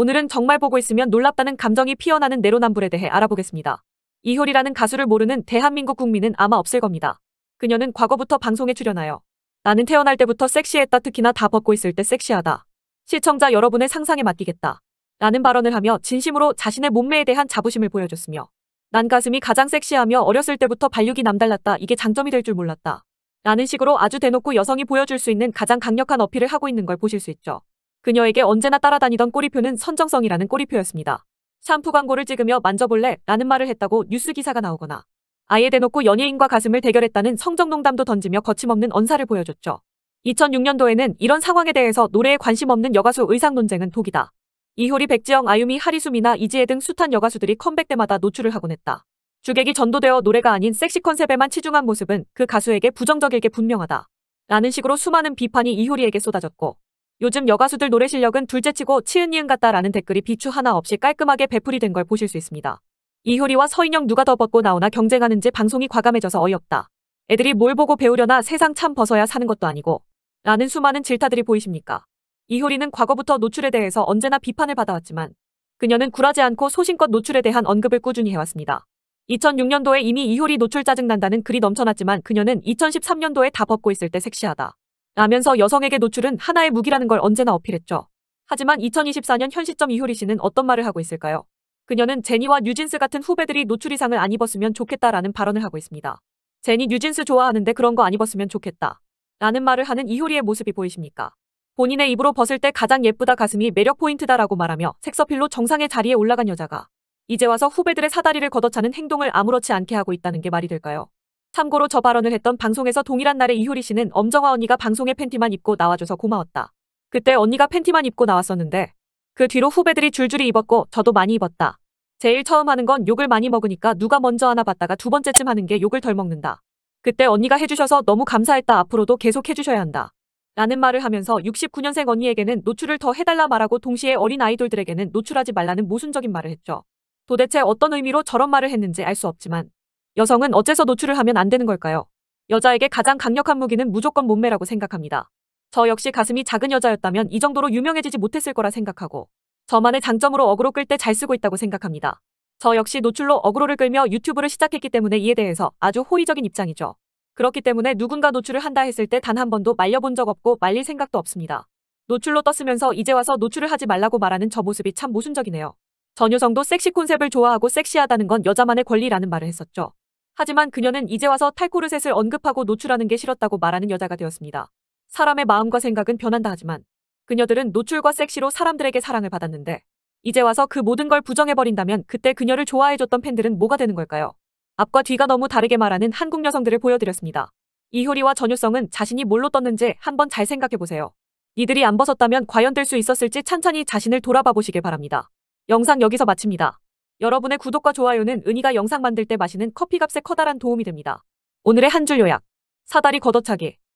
오늘은 정말 보고 있으면 놀랍다는 감정이 피어나는 내로남불에 대해 알아보겠습니다. 이효리라는 가수를 모르는 대한민국 국민은 아마 없을 겁니다. 그녀는 과거부터 방송에 출연하여 나는 태어날 때부터 섹시했다 특히나 다 벗고 있을 때 섹시하다. 시청자 여러분의 상상에 맡기겠다. 라는 발언을 하며 진심으로 자신의 몸매에 대한 자부심을 보여줬으며 난 가슴이 가장 섹시하며 어렸을 때부터 발육이 남달랐다 이게 장점이 될 줄 몰랐다. 라는 식으로 아주 대놓고 여성이 보여줄 수 있는 가장 강력한 어필을 하고 있는 걸 보실 수 있죠. 그녀에게 언제나 따라다니던 꼬리표는 선정성이라는 꼬리표였습니다. 샴푸 광고를 찍으며 만져볼래? 라는 말을 했다고 뉴스 기사가 나오거나 아예 대놓고 연예인과 가슴을 대결했다는 성정농담도 던지며 거침없는 언사를 보여줬죠. 2006년도에는 이런 상황에 대해서 노래에 관심 없는 여가수 의상 논쟁은 독이다. 이효리, 백지영, 아유미, 하리수미나 이지혜 등 숱한 여가수들이 컴백 때마다 노출을 하곤 했다. 주객이 전도되어 노래가 아닌 섹시 컨셉에만 치중한 모습은 그 가수에게 부정적일게 분명하다. 라는 식으로 수많은 비판이 이효리에게 쏟아졌고 요즘 여가수들 노래 실력은 둘째치고 치은이은 같다라는 댓글이 비추 하나 없이 깔끔하게 배풀이 된 걸 보실 수 있습니다. 이효리와 서인영 누가 더 벗고 나오나 경쟁하는지 방송이 과감해져서 어이없다. 애들이 뭘 보고 배우려나 세상 참 벗어야 사는 것도 아니고 라는 수많은 질타들이 보이십니까. 이효리는 과거부터 노출에 대해서 언제나 비판을 받아왔지만 그녀는 굴하지 않고 소신껏 노출에 대한 언급을 꾸준히 해왔습니다. 2006년도에 이미 이효리 노출 짜증난다는 글이 넘쳐났지만 그녀는 2013년도에 다 벗고 있을 때 섹시하다. 라면서 여성에게 노출은 하나의 무기라는 걸 언제나 어필했죠. 하지만 2024년 현 시점 이효리 씨는 어떤 말을 하고 있을까요? 그녀는 제니와 뉴진스 같은 후배들이 노출 이상을 안 입었으면 좋겠다라는 발언을 하고 있습니다. 제니 뉴진스 좋아하는데 그런 거 안 입었으면 좋겠다. 라는 말을 하는 이효리의 모습이 보이십니까? 본인의 입으로 벗을 때 가장 예쁘다 가슴이 매력 포인트다라고 말하며 색서필로 정상의 자리에 올라간 여자가 이제 와서 후배들의 사다리를 걷어차는 행동을 아무렇지 않게 하고 있다는 게 말이 될까요? 참고로 저 발언을 했던 방송에서 동일한 날에 이효리 씨는 엄정화 언니가 방송에 팬티만 입고 나와줘서 고마웠다. 그때 언니가 팬티만 입고 나왔었는데 그 뒤로 후배들이 줄줄이 입었고 저도 많이 입었다. 제일 처음 하는 건 욕을 많이 먹으니까 누가 먼저 하나 봤다가 두 번째쯤 하는 게 욕을 덜 먹는다. 그때 언니가 해주셔서 너무 감사했다 앞으로도 계속 해주셔야 한다. 라는 말을 하면서 69년생 언니에게는 노출을 더 해달라 말하고 동시에 어린 아이돌들에게는 노출하지 말라는 모순적인 말을 했죠. 도대체 어떤 의미로 저런 말을 했는지 알 수 없지만 여성은 어째서 노출을 하면 안 되는 걸까요? 여자에게 가장 강력한 무기는 무조건 몸매라고 생각합니다. 저 역시 가슴이 작은 여자였다면 이 정도로 유명해지지 못했을 거라 생각하고 저만의 장점으로 어그로 끌 때 잘 쓰고 있다고 생각합니다. 저 역시 노출로 어그로를 끌며 유튜브를 시작했기 때문에 이에 대해서 아주 호의적인 입장이죠. 그렇기 때문에 누군가 노출을 한다 했을 때 단 한 번도 말려본 적 없고 말릴 생각도 없습니다. 노출로 떴으면서 이제 와서 노출을 하지 말라고 말하는 저 모습이 참 모순적이네요. 전 여성도 섹시 콘셉트를 좋아하고 섹시하다는 건 여자만의 권리라는 말을 했었죠. 하지만 그녀는 이제 와서 탈코르셋을 언급하고 노출하는 게 싫었다고 말하는 여자가 되었습니다. 사람의 마음과 생각은 변한다 하지만 그녀들은 노출과 섹시로 사람들에게 사랑을 받았는데 이제 와서 그 모든 걸 부정해버린다면 그때 그녀를 좋아해줬던 팬들은 뭐가 되는 걸까요? 앞과 뒤가 너무 다르게 말하는 한국 여성들을 보여드렸습니다. 이효리와 전효성은 자신이 뭘로 떴는지 한번 잘 생각해보세요. 이들이 안 벗었다면 과연 될 수 있었을지 찬찬히 자신을 돌아봐 보시길 바랍니다. 영상 여기서 마칩니다. 여러분의 구독과 좋아요는 은희가 영상 만들 때 마시는 커피값에 커다란 도움이 됩니다. 오늘의 한 줄 요약 사다리 걷어차기